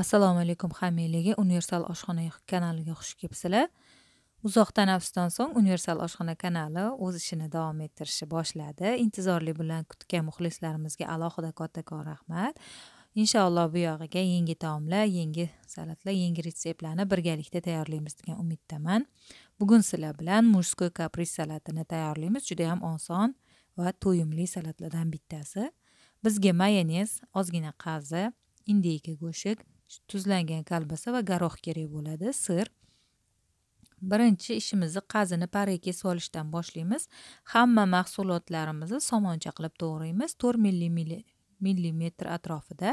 assalomu alaykum hamilaga universal oshxona kanaliga xush kelibsizlar uzoq tanaffusdan so'ng universal oshxona kanali o'z ishini davom ettirishni boshladi intizorlik bilan kutgan muxlislarimizga alohida kattakon rahmat inshaalloh bu yog'iga yangi taomlar yangi salatlar yangi retseptlarni birgalikda tayyorlaymiz degan umiddaman bugun sizlar bilan mujskoy kapris salatini tayyorlaymiz juda yam oson va to'yimli salatlardan bittasi bizga mayonez ozgina qazi indeyka go'shti tuzlangan kolbasa va garoh kerak bo'ladi sir birinchi ishimizni qazini kesib solishdan boshlaymiz hamma mahsulotlarimizni somoncha qilib to'g'raymiz to'rt millimetr atrofida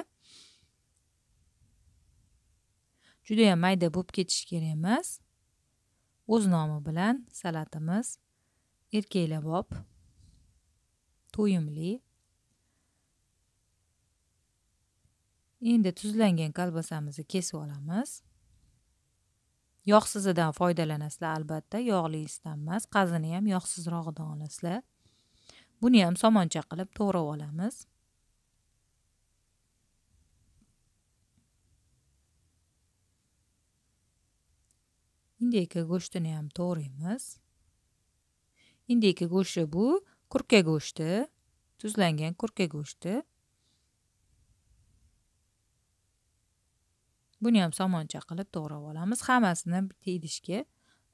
judayam mayda bo'lib ketishi kerak emas o'z nomi bilan salatimiz erkaklabop to'yimli endi tuzlangan kolbasamizni kesib olamiz yog'sizidan foydalanasizlar albatta yog'lisidan emas qazini ham yog'sizrog'idan olasizlar buni ham somoncha qilib to'g'rab olamiz indiki go'shtini ham to'g'raymiz indiki go'shti bu kurka go'shti tuzlangan kurka go'shti buni ham somoncha qilib to'g'rab olamiz hammasini bitta idishga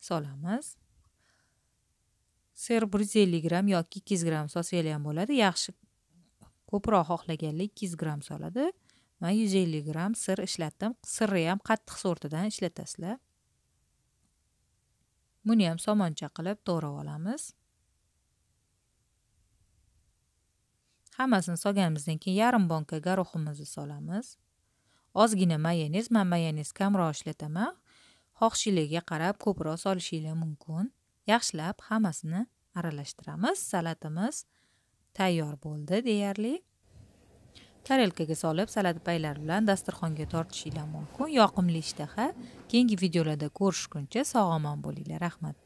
solamiz sir bir yuz ellik gramm yoki ikki yuz gramm solsanglar ham bo'ladi yaxshi ko'proq xohlaganlar ikki yuz gramm soladi man yuz ellik gramm sir ishlatdim sirni ham qattiq sortidan ishlatasizlar buni ham somoncha qilib to'g'rab olamiz hammasini solganimizdan keyin yarim banka go'ro'ximizni solamiz ozgina mayonez man mayonez kamroq ishlataman xohishingizga qarab ko'proq solishinglar mumkin yaxshilab hammasini aralashtiramiz salatimiz tayyor bo'ldi deyarli tarelkaga solib salat paylari bilan dasturxonga tortishinglar mumkin yoqimli ishtaha keyingi videolarda ko'rishguncha sog' omon bo'linglar rahmat